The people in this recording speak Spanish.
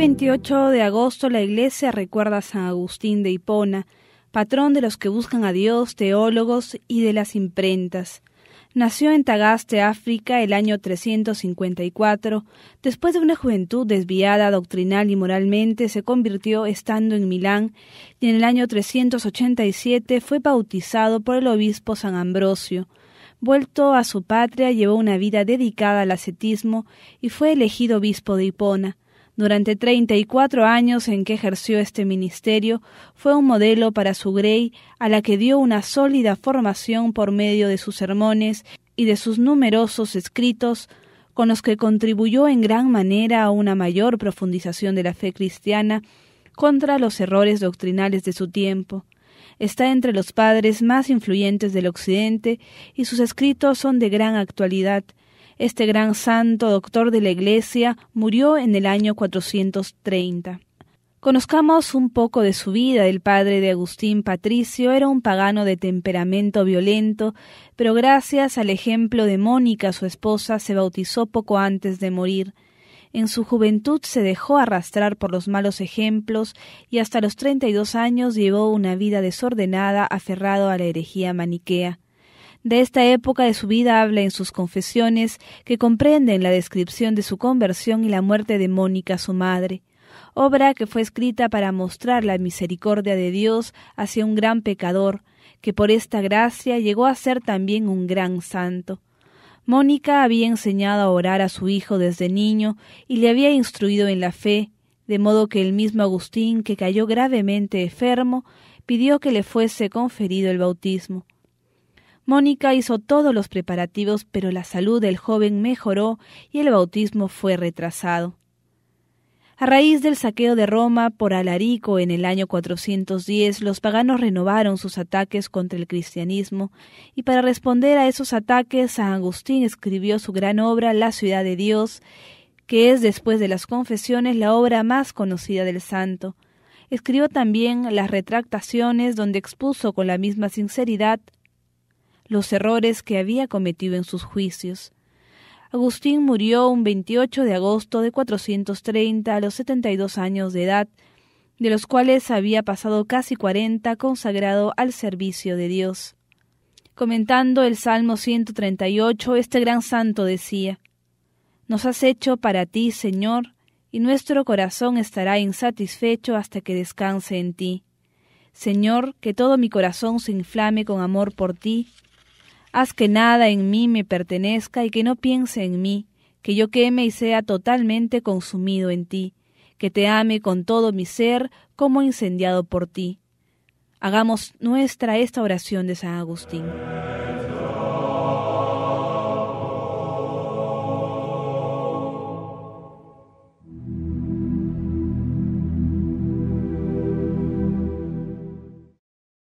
28 de agosto la iglesia recuerda a San Agustín de Hipona, patrón de los que buscan a Dios, teólogos y de las imprentas. Nació en Tagaste, África, el año 354. Después de una juventud desviada doctrinal y moralmente, se convirtió estando en Milán y en el año 387 fue bautizado por el obispo San Ambrosio. Vuelto a su patria, llevó una vida dedicada al ascetismo y fue elegido obispo de Hipona. Durante cuatro años en que ejerció este ministerio, fue un modelo para su Grey, a la que dio una sólida formación por medio de sus sermones y de sus numerosos escritos, con los que contribuyó en gran manera a una mayor profundización de la fe cristiana contra los errores doctrinales de su tiempo. Está entre los padres más influyentes del Occidente y sus escritos son de gran actualidad, este gran santo, doctor de la Iglesia, murió en el año 430. Conozcamos un poco de su vida. El padre de Agustín Patricio era un pagano de temperamento violento, pero gracias al ejemplo de Mónica, su esposa, se bautizó poco antes de morir. En su juventud se dejó arrastrar por los malos ejemplos y hasta los treinta y dos años llevó una vida desordenada aferrado a la herejía maniquea. De esta época de su vida habla en sus confesiones, que comprenden la descripción de su conversión y la muerte de Mónica, su madre, obra que fue escrita para mostrar la misericordia de Dios hacia un gran pecador, que por esta gracia llegó a ser también un gran santo. Mónica había enseñado a orar a su hijo desde niño y le había instruido en la fe, de modo que el mismo Agustín, que cayó gravemente enfermo, pidió que le fuese conferido el bautismo. Mónica hizo todos los preparativos, pero la salud del joven mejoró y el bautismo fue retrasado. A raíz del saqueo de Roma por Alarico en el año 410, los paganos renovaron sus ataques contra el cristianismo y para responder a esos ataques, San Agustín escribió su gran obra La ciudad de Dios, que es después de las confesiones la obra más conocida del santo. Escribió también las retractaciones donde expuso con la misma sinceridad los errores que había cometido en sus juicios. Agustín murió un 28 de agosto de 430 a los 72 años de edad, de los cuales había pasado casi 40 consagrado al servicio de Dios. Comentando el Salmo 138, este gran santo decía, Nos has hecho para ti, Señor, y nuestro corazón estará insatisfecho hasta que descanse en ti. Señor, que todo mi corazón se inflame con amor por ti, Haz que nada en mí me pertenezca y que no piense en mí, que yo queme y sea totalmente consumido en ti, que te ame con todo mi ser como incendiado por ti. Hagamos nuestra esta oración de San Agustín.